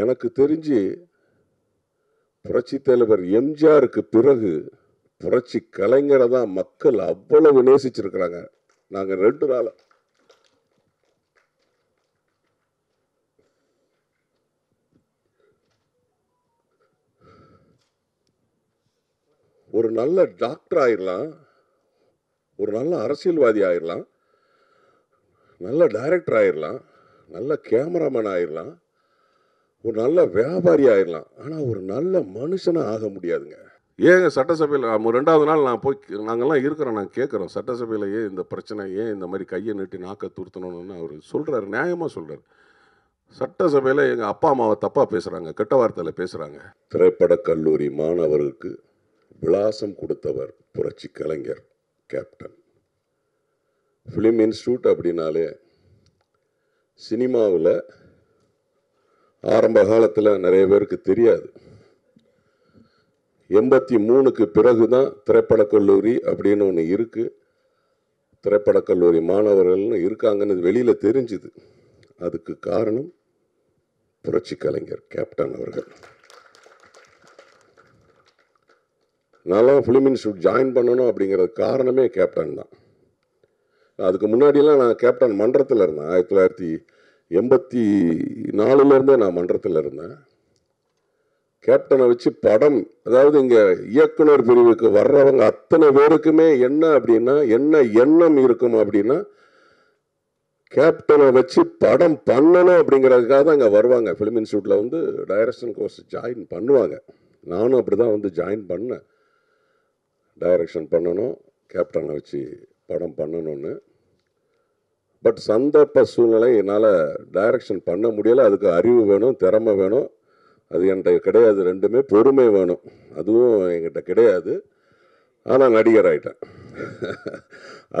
எனக்கு தெரிஞ்சு புரட்சி தலைவர் எம்ஜிஆருக்கு பிறகு புரட்சி கலைஞரை தான் மக்கள் அவ்வளவு நேசிச்சிருக்கிறாங்க நாங்கள் ரெண்டு நாள் ஒரு நல்ல டாக்டர் ஆயிடலாம் ஒரு நல்ல அரசியல்வாதி ஆயிடலாம் நல்ல டைரக்டர் ஆயிடலாம் நல்ல கேமராமேன் ஆயிடலாம் ஒரு நல்ல வியாபாரி ஆயிடலாம் ஆனால் ஒரு நல்ல மனுஷனாக ஆக முடியாதுங்க ஏங்க சட்டசபையில் ரெண்டாவது நாள் நான் போய் நாங்கள்லாம் இருக்கிறோம் நான் கேட்குறோம் சட்டசபையில் ஏன் இந்த பிரச்சனை ஏன் இந்த மாதிரி கையை நீட்டி நாக்க துருத்தணும்னு அவர் சொல்கிறாரு நியாயமாக சொல்கிறார் சட்டசபையில் எங்கள் அப்பா அம்மாவை தப்பாக பேசுகிறாங்க கெட்ட வார்த்தையில் பேசுகிறாங்க திரைப்பட கல்லூரி மாணவர்களுக்கு விலாசம் கொடுத்தவர் புரட்சி கலைஞர் கேப்டன் ஃபிலிம் இன்ஸ்டியூட் அப்படின்னாலே சினிமாவில் ஆரம்ப காலத்தில் நிறைய பேருக்கு தெரியாது எண்பத்தி மூணுக்கு பிறகு தான் திரைப்படக் கல்லூரி அப்படின்னு ஒன்று இருக்குது திரைப்படக் கல்லூரி மாணவர்கள்னு இருக்காங்கன்னு வெளியில் தெரிஞ்சுது அதுக்கு காரணம் புரட்சி கலைஞர் கேப்டன் அவர்கள் நான்லாம் ஃபிலிம் இன்ஸ்டியூட் ஜாயின் பண்ணணும் அப்படிங்கிறது காரணமே கேப்டன் தான் அதுக்கு முன்னாடியெல்லாம் நான் கேப்டன் மன்றத்தில் இருந்தேன் ஆயிரத்தி தொள்ளாயிரத்தி எண்பத்தி நாலுலேருந்தே நான் மன்றத்தில் இருந்தேன் கேப்டனை வச்சு படம் அதாவது இங்கே இயக்குனர் பிரிவுக்கு வர்றவங்க அத்தனை பேருக்குமே என்ன அப்படின்னா என்ன எண்ணம் இருக்கும் அப்படின்னா கேப்டனை வச்சு படம் பண்ணணும் அப்படிங்கிறதுக்காக தான் அங்கே வருவாங்க ஃபிலிம் இன்ஸ்டியூட்டில் வந்து டைரக்ஷன் கோர்ஸ் ஜாயின் பண்ணுவாங்க நானும் அப்படி தான் வந்து ஜாயின் பண்ணேன் டைரக்ஷன் பண்ணணும் கேப்டனை வச்சு படம் பண்ணணும்னு பட் சந்தர்ப்ப சூழ்நிலை என்னால் டைரக்ஷன் பண்ண முடியலை அதுக்கு அறிவு வேணும் திறமை வேணும் அது என்கிட்ட கிடையாது ரெண்டுமே பொறுமை வேணும் அதுவும் என்கிட்ட கிடையாது ஆனால் நடிகர் ஆகிட்டேன்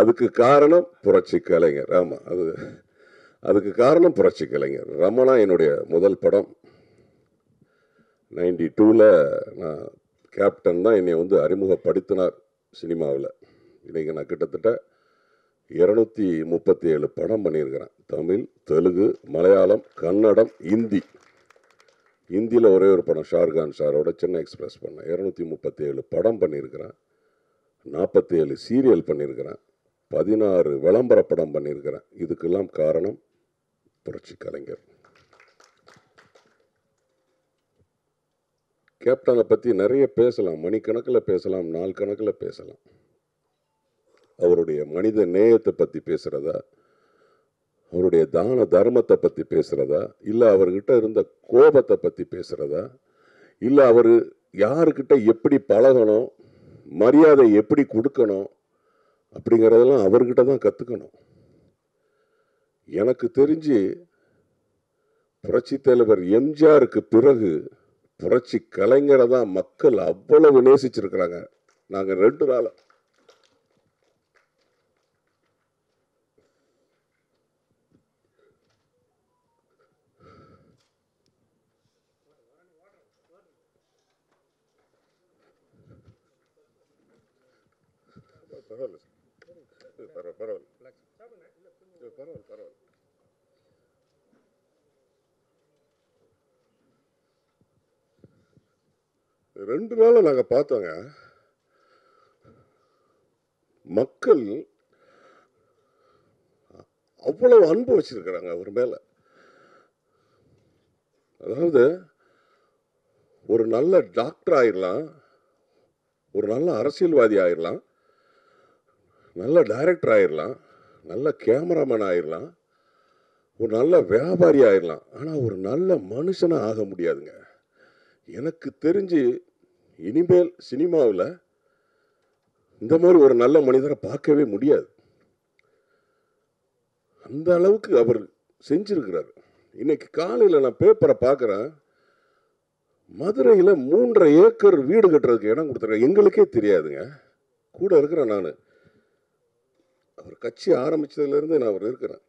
அதுக்கு காரணம் புரட்சி கலைஞர் ஆமாம் அது அதுக்கு காரணம் புரட்சி கலைஞர் ரமணா என்னுடைய முதல் படம் நைன்டி டூவில் நான் கேப்டன் தான் என்னை வந்து அறிமுகப்படுத்தினார் சினிமாவில் இன்றைக்கி நான் கிட்டத்தட்ட இரநூத்தி முப்பத்தி ஏழு படம் பண்ணியிருக்கிறேன் தமிழ் தெலுங்கு மலையாளம் கன்னடம் ஹிந்தி ஹிந்தியில் ஒரே ஒரு படம் ஷாருக்கான் சாரோட சென்னை எக்ஸ்பிரஸ் பண்ணேன் இரநூத்தி முப்பத்தி ஏழு படம் பண்ணியிருக்கிறேன் நாற்பத்தி ஏழு சீரியல் பண்ணியிருக்கிறேன் பதினாறு விளம்பர படம் பண்ணியிருக்கிறேன் இதுக்கெல்லாம் காரணம் புரட்சி கலைஞர் கேப்டனை பற்றி நிறைய பேசலாம் மணிக்கணக்கில் பேசலாம் நாள் கணக்கில் பேசலாம் அவருடைய மனித நேயத்தை பற்றி பேசுகிறதா அவருடைய தான தர்மத்தை பற்றி பேசுகிறதா இல்லை அவர்கிட்ட இருந்த கோபத்தை பற்றி பேசுகிறதா இல்லை அவர் யாருக்கிட்ட எப்படி பழகணும் மரியாதை எப்படி கொடுக்கணும் அப்படிங்கிறதெல்லாம் அவர்கிட்ட தான் கற்றுக்கணும் எனக்கு தெரிஞ்சு புரட்சி தலைவர் எம்ஜிஆருக்கு பிறகு புரட்சி கலைஞரை தான் மக்கள் அவ்வளவு நேசிச்சிருக்கிறாங்க நாங்கள் ரெண்டு நாளாக பரவாயில்ல சார் பரவாயில்ல பரவாயில்ல பரவாயில்ல ரெண்டு நாளில் நாங்கள் பார்த்தோங்க மக்கள் அவ்வளவு அன்பு வச்சிருக்கிறாங்க அவர் மேலே அதாவது ஒரு நல்ல டாக்டர் ஆயிடலாம் ஒரு நல்ல அரசியல்வாதி ஆயிடலாம் நல்ல டைரக்டர் ஆயிடலாம் நல்ல கேமராமேன் ஆயிடலாம் ஒரு நல்ல வியாபாரி ஆயிடலாம் ஆனால் ஒரு நல்ல மனுஷனாக ஆக முடியாதுங்க எனக்கு தெரிஞ்சு இனிமேல் சினிமாவில் இந்த மாதிரி ஒரு நல்ல மனிதரை பார்க்கவே முடியாது அந்த அளவுக்கு அவர் செஞ்சிருக்கிறார் இன்னைக்கு காலையில் நான் பேப்பரை பார்க்குறேன் மதுரையில் மூன்றரை ஏக்கர் வீடு கட்டுறதுக்கு இடம் கொடுத்துருக்கேன் எங்களுக்கே தெரியாதுங்க கூட இருக்கிறேன் நான் அவர் கட்சி ஆரம்பித்ததுலேருந்து நான் அவர் இருக்கிறேன்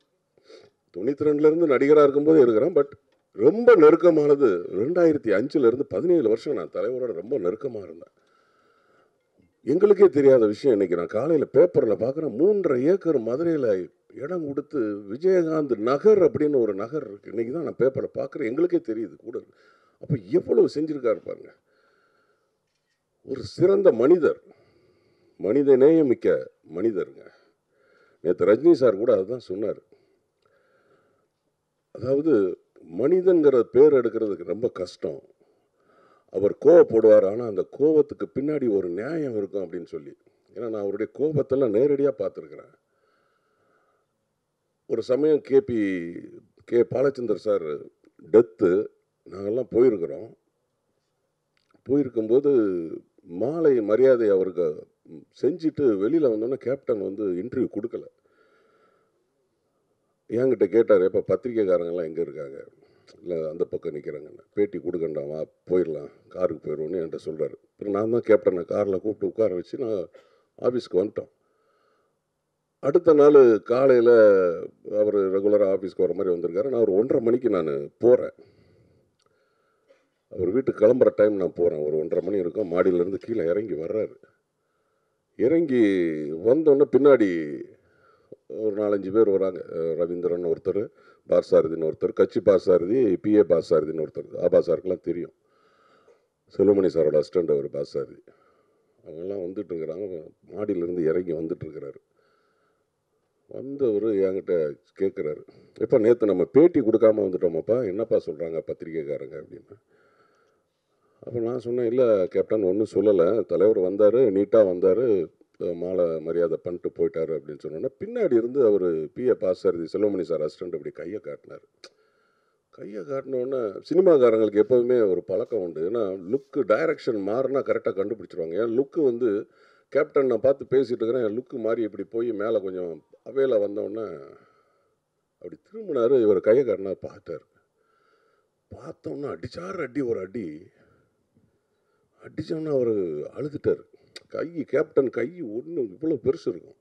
தொண்ணூற்றி ரெண்டுலேருந்து நடிகராக இருக்கும்போது இருக்கிறேன் பட் ரொம்ப நெருக்கமானது ரெண்டாயிரத்தி அஞ்சுலேருந்து பதினேழு வருஷம் நான் தலைவரோட ரொம்ப நெருக்கமாக இருந்தேன் எங்களுக்கே தெரியாத விஷயம் இன்றைக்கி நான் காலையில் பேப்பரில் பார்க்குறேன் மூன்றரை ஏக்கர் மதுரையில் இடம் கொடுத்து விஜயகாந்த் நகர் அப்படின்னு ஒரு நகர் இருக்குது இன்றைக்கி தான் நான் பேப்பரை பார்க்குறேன் எங்களுக்கே தெரியுது கூட அப்போ எவ்வளவு செஞ்சுருக்காரு பாருங்க ஒரு சிறந்த மனிதர் மனித நேயமிக்க மனிதருங்க நேற்று ரஜினி சார் கூட அதுதான் சொன்னார் அதாவது மனிதங்கிற பேர் எடுக்கிறதுக்கு ரொம்ப கஷ்டம் அவர் கோவப்படுவார் ஆனால் அந்த கோபத்துக்கு பின்னாடி ஒரு நியாயம் இருக்கும் அப்படின்னு சொல்லி ஏன்னா நான் அவருடைய கோபத்தெல்லாம் நேரடியாக பார்த்துருக்குறேன் ஒரு சமயம் கேபி கே பாலச்சந்தர் சார் டெத்து நாங்கள்லாம் போயிருக்கிறோம் போயிருக்கும்போது மாலை மரியாதை அவருக்கு செஞ்சுட்டு வெளியில் வந்தோன்னே கேப்டன் வந்து இன்டர்வியூ கொடுக்கல என்கிட்ட கேட்டார் எப்போ பத்திரிக்கைக்காரங்கெல்லாம் எங்கே இருக்காங்க இல்லை அந்த பக்கம் நிற்கிறாங்கன்னு பேட்டி கொடுக்கண்டா வா போயிடலாம் காருக்கு போயிடுவோன்னு என்கிட்ட சொல்கிறார் அப்புறம் நான் தான் கேப்டனை காரில் கூப்பிட்டு உட்கார வச்சு நான் ஆஃபீஸ்க்கு வந்துட்டோம் அடுத்த நாள் காலையில் அவர் ரெகுலராக ஆஃபீஸ்க்கு வர மாதிரி வந்திருக்காரு நான் ஒரு ஒன்றரை மணிக்கு நான் போகிறேன் அவர் வீட்டுக்கு கிளம்புற டைம் நான் போகிறேன் ஒரு ஒன்றரை மணி இருக்கும் மாடியிலேருந்து கீழே இறங்கி வர்றாரு இறங்கி வந்தோடனே பின்னாடி ஒரு நாலஞ்சு பேர் வராங்க ரவீந்திரன் ஒருத்தர் பாரசாரதின்னு ஒருத்தர் கட்சி பாசாரதி பிஏ பாரசாரதின்னு ஒருத்தர் ஆபா சாருக்கெலாம் தெரியும் செல்வமணி சாரோட அஸ்டண்ட் அவர் பாசாரதி அவங்கெல்லாம் வந்துட்டுருக்குறாங்க மாடியிலேருந்து இறங்கி இருக்கிறாரு வந்தவர் என்கிட்ட கேட்குறாரு எப்போ நேற்று நம்ம பேட்டி கொடுக்காமல் வந்துட்டோமாப்பா என்னப்பா சொல்கிறாங்க பத்திரிக்கைக்காரங்க அப்படின்னு அப்போ நான் சொன்னேன் இல்லை கேப்டன் ஒன்றும் சொல்லலை தலைவர் வந்தார் நீட்டாக வந்தார் மாலை மரியாதை பண்ணிட்டு போயிட்டார் அப்படின்னு சொன்னோன்னா பின்னாடி இருந்து அவர் PA Pasarathi Selvamani sir assistant அப்படி கையை காட்டினார் கையை காட்டினோன்னே சினிமாக்காரங்களுக்கு எப்போதுமே ஒரு பழக்கம் உண்டு ஏன்னா லுக்கு டைரக்ஷன் மாறினா கரெக்டாக கண்டுபிடிச்சிருவாங்க ஏன் லுக்கு வந்து கேப்டன் நான் பார்த்து பேசிகிட்டு இருக்கிறேன் என் லுக்கு மாறி இப்படி போய் மேலே கொஞ்சம் அவையில் வந்தோடனே அப்படி திரும்பினார் இவர் கையை காட்டினா பார்த்தார் பார்த்தோன்னா அடிச்சார் அடி ஒரு அடி அடிச்சோன்னு அவர் அழுதுட்டார் கை கேப்டன் கை ஒன்று இவ்வளோ பெருசு இருக்கும்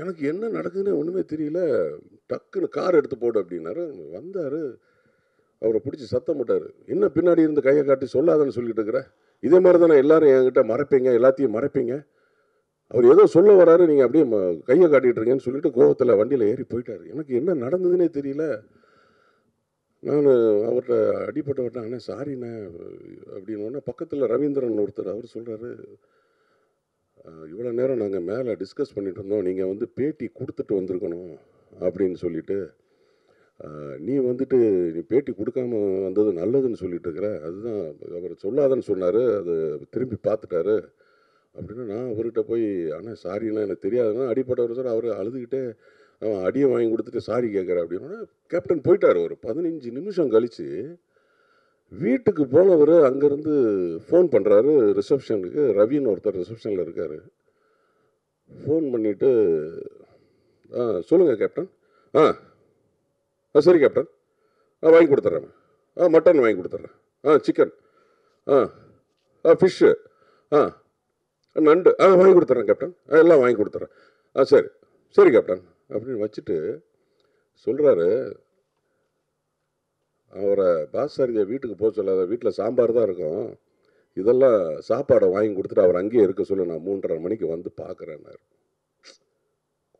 எனக்கு என்ன நடக்குதுன்னு ஒன்றுமே தெரியல டக்குன்னு கார் எடுத்து போடு அப்படின்னாரு வந்தார் அவரை பிடிச்சி சத்தம் போட்டார் என்ன பின்னாடி இருந்து கையை காட்டி சொல்லாதன்னு சொல்லிட்டு இருக்கிற இதே மாதிரி தானே எல்லாரும் என்கிட்ட மறைப்பீங்க எல்லாத்தையும் மறைப்பீங்க அவர் ஏதோ சொல்ல வராரு நீங்கள் அப்படியே கையை காட்டிட்டு இருக்கேன்னு சொல்லிட்டு கோவத்தில் வண்டியில் ஏறி போயிட்டார் எனக்கு என்ன நடந்ததுன்னே தெரியல நான் அவர்கிட்ட அடிப்பட்ட அண்ணே சாரிண்ணே அப்படின்னோடனே பக்கத்தில் ரவீந்திரன் ஒருத்தர் அவர் சொல்கிறாரு இவ்வளோ நேரம் நாங்கள் மேலே டிஸ்கஸ் பண்ணிகிட்டு இருந்தோம் நீங்கள் வந்து பேட்டி கொடுத்துட்டு வந்திருக்கணும் அப்படின்னு சொல்லிட்டு நீ வந்துட்டு நீ பேட்டி கொடுக்காம வந்தது நல்லதுன்னு சொல்லிட்டு இருக்கிற அதுதான் அவர் சொல்லாதன்னு சொன்னார் அது திரும்பி பார்த்துட்டாரு அப்படின்னா நான் அவர்கிட்ட போய் ஆனால் சாரின்னா எனக்கு தெரியாதுன்னா அடிப்பட்டவர் சார் அவர் அழுதுகிட்டே அவன் அடியை வாங்கி கொடுத்துட்டு சாரி கேட்குற அப்படின்னா கேப்டன் போயிட்டார் ஒரு பதினஞ்சு நிமிஷம் கழித்து வீட்டுக்கு போனவர் அங்கேருந்து ஃபோன் பண்ணுறாரு ரிசப்ஷனுக்கு ரவின்னு ஒருத்தர் ரிசப்ஷனில் இருக்கார் ஃபோன் பண்ணிவிட்டு ஆ சொல்லுங்கள் கேப்டன் ஆ ஆ சரி கேப்டன் ஆ வாங்கி கொடுத்துட்றேன் ஆ மட்டன் வாங்கி கொடுத்துட்றேன் ஆ சிக்கன் ஆ ஆ ஃபிஷ்ஷு ஆ நண்டு ஆ வாங்கி கொடுத்துட்றேன் கேப்டன் ஆ எல்லாம் வாங்கி கொடுத்துட்றேன் ஆ சரி சரி கேப்டன் அப்படின்னு வச்சுட்டு சொல்கிறாரு அவரை பாசாரிய வீட்டுக்கு போக சொல்லாத வீட்டில் சாம்பார் தான் இருக்கும் இதெல்லாம் சாப்பாடை வாங்கி கொடுத்துட்டு அவர் அங்கேயே இருக்க சொல்லி நான் மூன்றரை மணிக்கு வந்து பார்க்குறேன்னாரு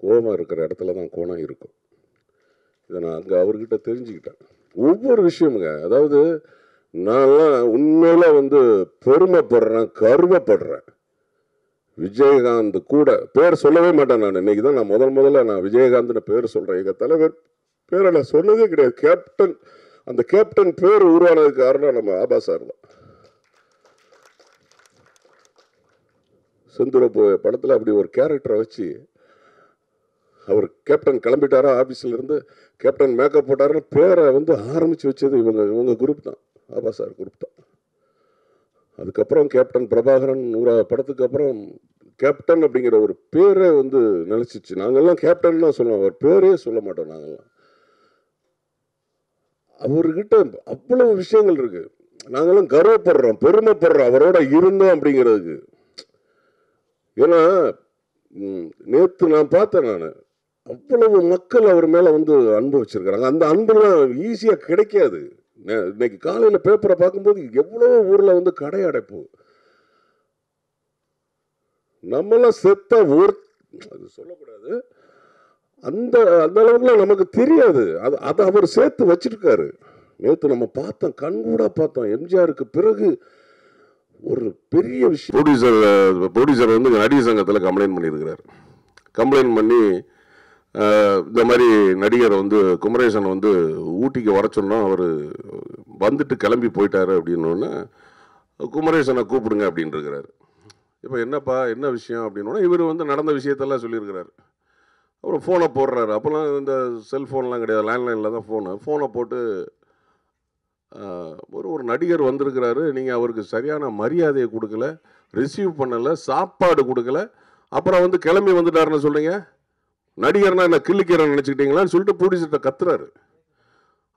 கோபம் இருக்கிற இடத்துல தான் கோணம் இருக்கும் இதை நான் அங்கே அவர்கிட்ட தெரிஞ்சுக்கிட்டேன் ஒவ்வொரு விஷயமுங்க அதாவது நான்லாம் உண்மையில் வந்து பெருமைப்படுறேன் கருமைப்படுறேன் விஜயகாந்த் கூட பேர் சொல்லவே மாட்டேன் நான் இன்னைக்கு தான் நான் முதல் முதல்ல நான் விஜயகாந்த்னு பேர் சொல்கிறேன் எங்கள் தலைவர் பேரை நான் சொன்னதே கிடையாது கேப்டன் அந்த கேப்டன் பேர் உருவானதுக்கு காரணம் நம்ம ஆபா சார் தான் செந்தூர படத்தில் அப்படி ஒரு கேரக்டரை வச்சு அவர் கேப்டன் கிளம்பிட்டாரா ஆஃபீஸ்லேருந்து கேப்டன் மேக்கப் போட்டாருன்னு பேரை வந்து ஆரம்பித்து வச்சது இவங்க இவங்க குரூப் தான் ஆபா சார் குரூப் தான் அதுக்கப்புறம் கேப்டன் பிரபாகரன் நூறா படத்துக்கு அப்புறம் கேப்டன் அப்படிங்கிற ஒரு பேரே வந்து நினைச்சிச்சு நாங்கள்லாம் கேப்டன் தான் சொல்லுவோம் அவர் பேரே சொல்ல மாட்டோம் நாங்கள்லாம் அவர்கிட்ட அவ்வளவு விஷயங்கள் இருக்குது நாங்கள்லாம் கர்வப்படுறோம் பெருமைப்படுறோம் அவரோட இருந்தோம் அப்படிங்கிறதுக்கு ஏன்னா நேற்று நான் பார்த்தேன் நான் அவ்வளவு மக்கள் அவர் மேலே வந்து அனுபவிச்சிருக்கிறாங்க வச்சுருக்கிறாங்க அந்த அன்புலாம் ஈஸியாக கிடைக்காது இன்னைக்கு காலையில் பேப்பரை பார்க்கும்போது எவ்வளோ ஊரில் வந்து கடை அடைப்பு நம்மளாம் செத்த ஊர் அது சொல்லக்கூடாது அந்த அந்த அளவுக்குலாம் நமக்கு தெரியாது அது அதை அவர் சேர்த்து வச்சிருக்காரு நேற்று நம்ம பார்த்தோம் கூட பார்த்தோம் எம்ஜிஆருக்கு பிறகு ஒரு பெரிய விஷயம் ப்ரொடியூசர் ப்ரொடியூசர் வந்து நடிகர் சங்கத்தில் கம்ப்ளைண்ட் பண்ணியிருக்கிறார் கம்ப்ளைண்ட் பண்ணி இந்த மாதிரி நடிகரை வந்து குமரேசன் வந்து ஊட்டிக்கு வர சொன்னோம் அவர் வந்துட்டு கிளம்பி போயிட்டாரு அப்படின்னோடனே குமரேசனை கூப்பிடுங்க அப்படின்ட்டுருக்கிறாரு இப்போ என்னப்பா என்ன விஷயம் அப்படின்னோடனே இவர் வந்து நடந்த விஷயத்தெல்லாம் சொல்லியிருக்கிறாரு அப்புறம் ஃபோனை போடுறாரு அப்போல்லாம் இந்த செல்ஃபோன்லாம் கிடையாது லேண்ட்லைனில் தான் ஃபோனு ஃபோனை போட்டு ஒரு ஒரு நடிகர் வந்திருக்கிறாரு நீங்கள் அவருக்கு சரியான மரியாதையை கொடுக்கல ரிசீவ் பண்ணலை சாப்பாடு கொடுக்கல அப்புறம் வந்து கிளம்பி வந்துட்டாருன்னு சொல்கிறீங்க நடிகர்னா என்ன கிள்ளிக்கிறேன் நினச்சிக்கிட்டீங்களான்னு சொல்லிட்டு ப்ரொடியூசர்கிட்ட கத்துறாரு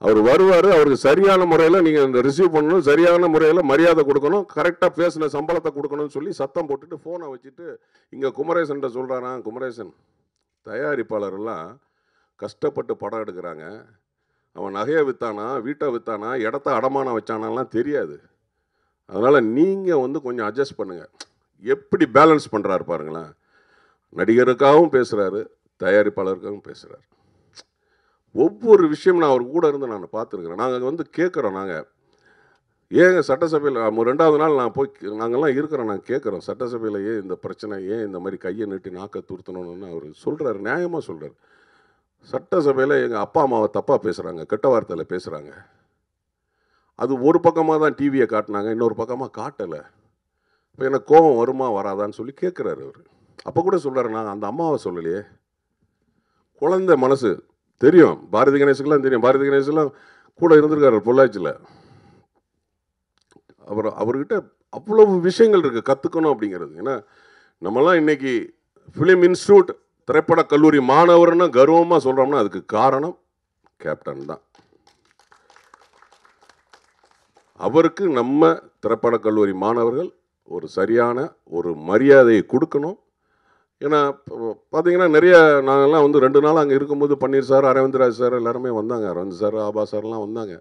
அவர் வருவார் அவருக்கு சரியான முறையில் நீங்கள் இந்த ரிசீவ் பண்ணணும் சரியான முறையில் மரியாதை கொடுக்கணும் கரெக்டாக பேசின சம்பளத்தை கொடுக்கணும்னு சொல்லி சத்தம் போட்டுட்டு ஃபோனை வச்சுட்டு இங்கே குமரேசன்ட்ட சொல்கிறானா குமரேசன் தயாரிப்பாளர்லாம் கஷ்டப்பட்டு படம் எடுக்கிறாங்க அவன் நகையை விற்றானா வீட்டை விற்றானா இடத்த அடமானம் வச்சானாலாம் தெரியாது அதனால் நீங்கள் வந்து கொஞ்சம் அட்ஜஸ்ட் பண்ணுங்கள் எப்படி பேலன்ஸ் பண்ணுறாரு பாருங்களேன் நடிகருக்காகவும் பேசுகிறாரு தயாரிப்பாளருக்காகவும் பேசுகிறார் ஒவ்வொரு விஷயம் நான் அவர் கூட இருந்து நான் பார்த்துருக்குறேன் நாங்கள் வந்து கேட்குறோம் நாங்கள் ஏங்க சட்டசபையில் ரெண்டாவது நாள் நான் போய் நாங்கள்லாம் இருக்கிறோம் நாங்கள் கேட்குறோம் சட்டசபையில் ஏன் இந்த பிரச்சனை ஏன் இந்த மாதிரி கையை நீட்டி நாக்க துருத்தணும்னு அவர் சொல்கிறார் நியாயமாக சொல்கிறார் சட்டசபையில் எங்கள் அப்பா அம்மாவை தப்பாக பேசுகிறாங்க கெட்ட வார்த்தையில் பேசுகிறாங்க அது ஒரு பக்கமாக தான் டிவியை காட்டினாங்க இன்னொரு பக்கமாக காட்டலை இப்போ எனக்கு கோபம் வருமா வராதான்னு சொல்லி கேட்குறாரு அவர் அப்போ கூட சொல்கிறார் நாங்கள் அந்த அம்மாவை சொல்லலையே குழந்த மனசு தெரியும் பாரதி கணேசுக்கெல்லாம் தெரியும் பாரதி கணேசுலாம் கூட இருந்திருக்காரு பொள்ளாச்சியில் அவர் அவர்கிட்ட அவ்வளவு விஷயங்கள் இருக்குது கற்றுக்கணும் அப்படிங்கிறது ஏன்னா நம்மலாம் இன்றைக்கி ஃபிலிம் இன்ஸ்டியூட் திரைப்பட கல்லூரி மாணவர்னு கர்வமாக சொல்கிறோம்னா அதுக்கு காரணம் கேப்டன் தான் அவருக்கு நம்ம திரைப்பட கல்லூரி மாணவர்கள் ஒரு சரியான ஒரு மரியாதையை கொடுக்கணும் ஏன்னா பார்த்தீங்கன்னா நிறைய நாங்கள்லாம் வந்து ரெண்டு நாள் அங்கே இருக்கும்போது பன்னீர் சார் அரவிந்த்ராஜ் சார் எல்லாருமே வந்தாங்க அரவிந்த் சார் ஆபா சார்லாம் வந்தாங்க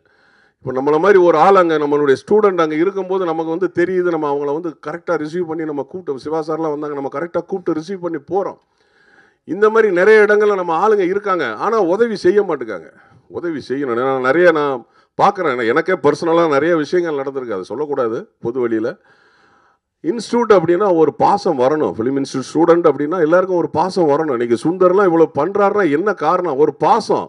இப்போ நம்மளை மாதிரி ஒரு ஆள் அங்கே நம்மளுடைய ஸ்டூடெண்ட் அங்கே இருக்கும்போது நமக்கு வந்து தெரியுது நம்ம அவங்கள வந்து கரெக்டாக ரிசீவ் பண்ணி நம்ம கூப்பிட்டு சிவா சார்லாம் வந்தாங்க நம்ம கரெக்டாக கூப்பிட்டு ரிசீவ் பண்ணி போகிறோம் இந்த மாதிரி நிறைய இடங்களில் நம்ம ஆளுங்க இருக்காங்க ஆனால் உதவி செய்ய மாட்டேங்காங்க உதவி செய்யணும் நான் நிறைய நான் பார்க்குறேன் எனக்கே பர்சனலாக நிறைய விஷயங்கள் நடந்திருக்கு அதை சொல்லக்கூடாது பொது வழியில் இன்ஸ்டியூட் அப்படின்னா ஒரு பாசம் வரணும் ஃபிலிம் இன்ஸ்டியூட் ஸ்டூடெண்ட் அப்படின்னா எல்லாருக்கும் ஒரு பாசம் வரணும் இன்றைக்கி சுந்தர்லாம் இவ்வளோ பண்ணுறாருன்னா என்ன காரணம் ஒரு பாசம்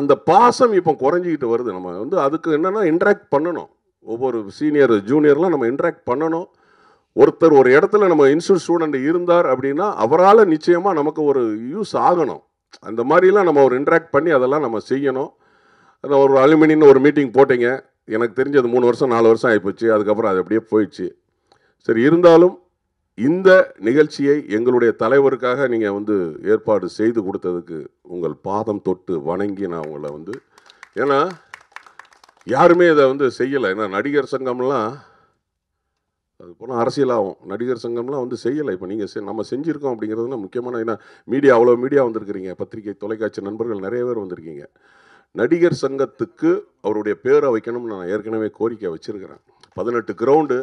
அந்த பாசம் இப்போ குறைஞ்சிக்கிட்டு வருது நம்ம வந்து அதுக்கு என்னென்னா இன்ட்ராக்ட் பண்ணணும் ஒவ்வொரு சீனியர் ஜூனியர்லாம் நம்ம இன்ட்ராக்ட் பண்ணணும் ஒருத்தர் ஒரு இடத்துல நம்ம இன்ஸ்டியூட் ஸ்டூடெண்ட் இருந்தார் அப்படின்னா அவரால் நிச்சயமாக நமக்கு ஒரு யூஸ் ஆகணும் அந்த மாதிரிலாம் நம்ம ஒரு இன்ட்ராக்ட் பண்ணி அதெல்லாம் நம்ம செய்யணும் ஒரு அலுமினின்னு ஒரு மீட்டிங் போட்டிங்க எனக்கு தெரிஞ்சு அது மூணு வருஷம் நாலு வருஷம் ஆகிப்போச்சு அதுக்கப்புறம் அது அப்படியே போயிடுச்சு சரி இருந்தாலும் இந்த நிகழ்ச்சியை எங்களுடைய தலைவருக்காக நீங்கள் வந்து ஏற்பாடு செய்து கொடுத்ததுக்கு உங்கள் பாதம் தொட்டு வணங்கி நான் உங்களை வந்து ஏன்னா யாருமே இதை வந்து செய்யலை ஏன்னா நடிகர் சங்கம்லாம் அது போனால் அரசியலாகும் நடிகர் சங்கம்லாம் வந்து செய்யலை இப்போ நீங்கள் நம்ம செஞ்சுருக்கோம் அப்படிங்கிறதுனா முக்கியமான ஏன்னா மீடியா அவ்வளோ மீடியா வந்திருக்கிறீங்க பத்திரிகை தொலைக்காட்சி நண்பர்கள் நிறைய பேர் வந்திருக்கீங்க நடிகர் சங்கத்துக்கு அவருடைய பேரை வைக்கணும்னு நான் ஏற்கனவே கோரிக்கை வச்சுருக்கிறேன் பதினெட்டு கிரவுண்டு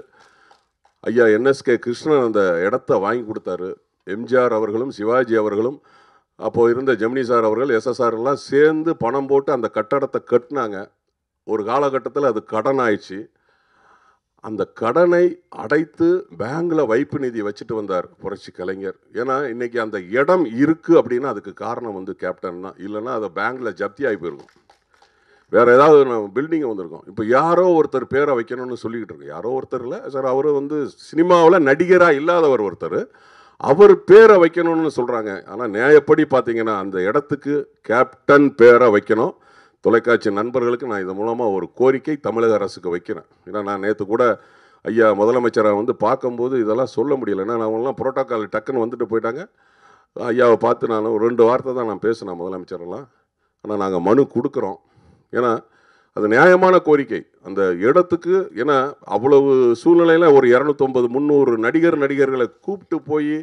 ஐயா என்எஸ்கே கிருஷ்ணன் அந்த இடத்த வாங்கி கொடுத்தாரு எம்ஜிஆர் அவர்களும் சிவாஜி அவர்களும் அப்போது இருந்த ஜெமினி சார் அவர்கள் எஸ்எஸ்ஆர்லாம் சேர்ந்து பணம் போட்டு அந்த கட்டடத்தை கட்டினாங்க ஒரு காலகட்டத்தில் அது கடன் ஆயிடுச்சு அந்த கடனை அடைத்து பேங்கில் வைப்பு நிதி வச்சுட்டு வந்தார் புரட்சி கலைஞர் ஏன்னா இன்றைக்கி அந்த இடம் இருக்குது அப்படின்னா அதுக்கு காரணம் வந்து கேப்டன் தான் இல்லைன்னா அதை பேங்கில் ஜப்தி ஆகி போயிருக்கும் வேறு ஏதாவது பில்டிங் வந்திருக்கோம் இப்போ யாரோ ஒருத்தர் பேரை வைக்கணும்னு சொல்லிக்கிட்டு இருக்கு யாரோ ஒருத்தர் இல்லை சார் அவர் வந்து சினிமாவில் நடிகராக இல்லாதவர் ஒருத்தர் அவர் பேரை வைக்கணும்னு சொல்கிறாங்க ஆனால் நியாயப்படி பார்த்தீங்கன்னா அந்த இடத்துக்கு கேப்டன் பேரை வைக்கணும் தொலைக்காட்சி நண்பர்களுக்கு நான் இது மூலமாக ஒரு கோரிக்கை தமிழக அரசுக்கு வைக்கிறேன் ஏன்னா நான் நேற்று கூட ஐயா முதலமைச்சரை வந்து பார்க்கும்போது இதெல்லாம் சொல்ல முடியல ஏன்னா அவங்களாம் புரோட்டோக்கால் டக்குன்னு வந்துட்டு போயிட்டாங்க ஐயாவை பார்த்து நான் ஒரு ரெண்டு வார்த்தை தான் நான் பேசினேன் முதலமைச்சரெல்லாம் ஆனால் நாங்கள் மனு கொடுக்குறோம் ஏன்னா அது நியாயமான கோரிக்கை அந்த இடத்துக்கு ஏன்னா அவ்வளவு சூழ்நிலையில் ஒரு இரநூத்தொம்பது முந்நூறு நடிகர் நடிகர்களை கூப்பிட்டு போய்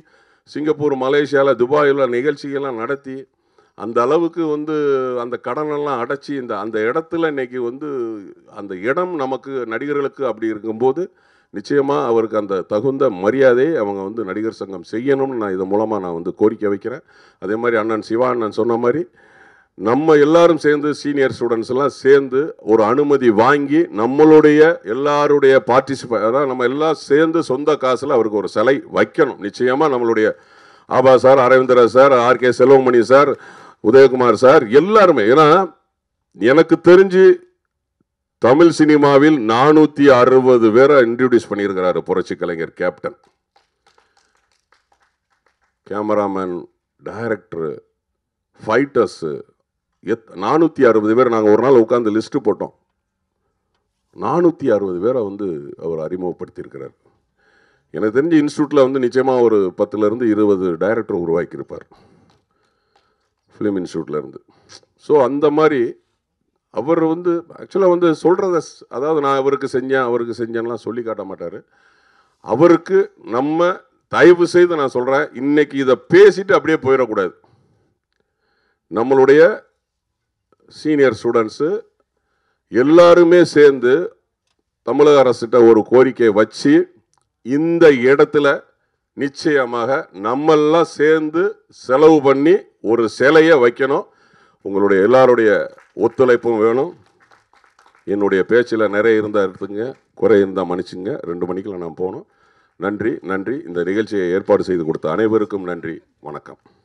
சிங்கப்பூர் மலேசியாவில் துபாயில் நிகழ்ச்சிகள்லாம் நடத்தி அந்த அளவுக்கு வந்து அந்த கடனெல்லாம் அடைச்சி இந்த அந்த இடத்துல இன்றைக்கி வந்து அந்த இடம் நமக்கு நடிகர்களுக்கு அப்படி இருக்கும்போது நிச்சயமாக அவருக்கு அந்த தகுந்த மரியாதை அவங்க வந்து நடிகர் சங்கம் செய்யணும்னு நான் இது மூலமாக நான் வந்து கோரிக்கை வைக்கிறேன் அதே மாதிரி அண்ணன் சிவா அண்ணன் சொன்ன மாதிரி நம்ம எல்லாரும் சேர்ந்து சீனியர் ஸ்டூடெண்ட்ஸ் எல்லாம் சேர்ந்து ஒரு அனுமதி வாங்கி நம்மளுடைய எல்லாருடைய பார்ட்டிசிபே அதாவது நம்ம எல்லாம் சேர்ந்து சொந்த காசில் அவருக்கு ஒரு சிலை வைக்கணும் நிச்சயமாக நம்மளுடைய ஆபா சார் அரவிந்தரா sir R K Selvamani sir Udayakumar sir எல்லாருமே ஏன்னா எனக்கு தெரிஞ்சு தமிழ் சினிமாவில் நானூற்றி அறுபது பேரை இன்ட்ரடியூஸ் பண்ணியிருக்கிறாரு புரட்சி கலைஞர் கேப்டன் கேமராமேன் டைரக்டரு ஃபைட்டர்ஸு எத் நானூற்றி அறுபது பேர் நாங்கள் ஒரு நாள் உட்காந்து லிஸ்ட்டு போட்டோம் நானூற்றி அறுபது பேரை வந்து அவர் அறிமுகப்படுத்தியிருக்கிறார் எனக்கு தெரிஞ்சு இன்ஸ்டியூட்டில் வந்து நிச்சயமாக ஒரு பத்துலேருந்து இருபது டைரக்டர் உருவாக்கியிருப்பார் ஃபிலிம் இன்ஸ்டியூட்லேருந்து ஸோ அந்த மாதிரி அவர் வந்து ஆக்சுவலாக வந்து சொல்கிறத அதாவது நான் அவருக்கு செஞ்சேன் அவருக்கு செஞ்சேன்லாம் சொல்லி காட்ட மாட்டார் அவருக்கு நம்ம தயவு செய்து நான் சொல்கிறேன் இன்றைக்கி இதை பேசிட்டு அப்படியே போயிடக்கூடாது நம்மளுடைய சீனியர் ஸ்டூடெண்ட்ஸு எல்லாருமே சேர்ந்து தமிழக அரசிட்ட ஒரு கோரிக்கை வச்சு இந்த இடத்துல நிச்சயமாக நம்மெல்லாம் சேர்ந்து செலவு பண்ணி ஒரு சிலையை வைக்கணும் உங்களுடைய எல்லாருடைய ஒத்துழைப்பும் வேணும் என்னுடைய பேச்சில் நிறைய இருந்தால் எடுத்துங்க குறை இருந்தால் மன்னிச்சுங்க ரெண்டு மணிக்கெலாம் நான் போகணும் நன்றி நன்றி இந்த நிகழ்ச்சியை ஏற்பாடு செய்து கொடுத்த அனைவருக்கும் நன்றி வணக்கம்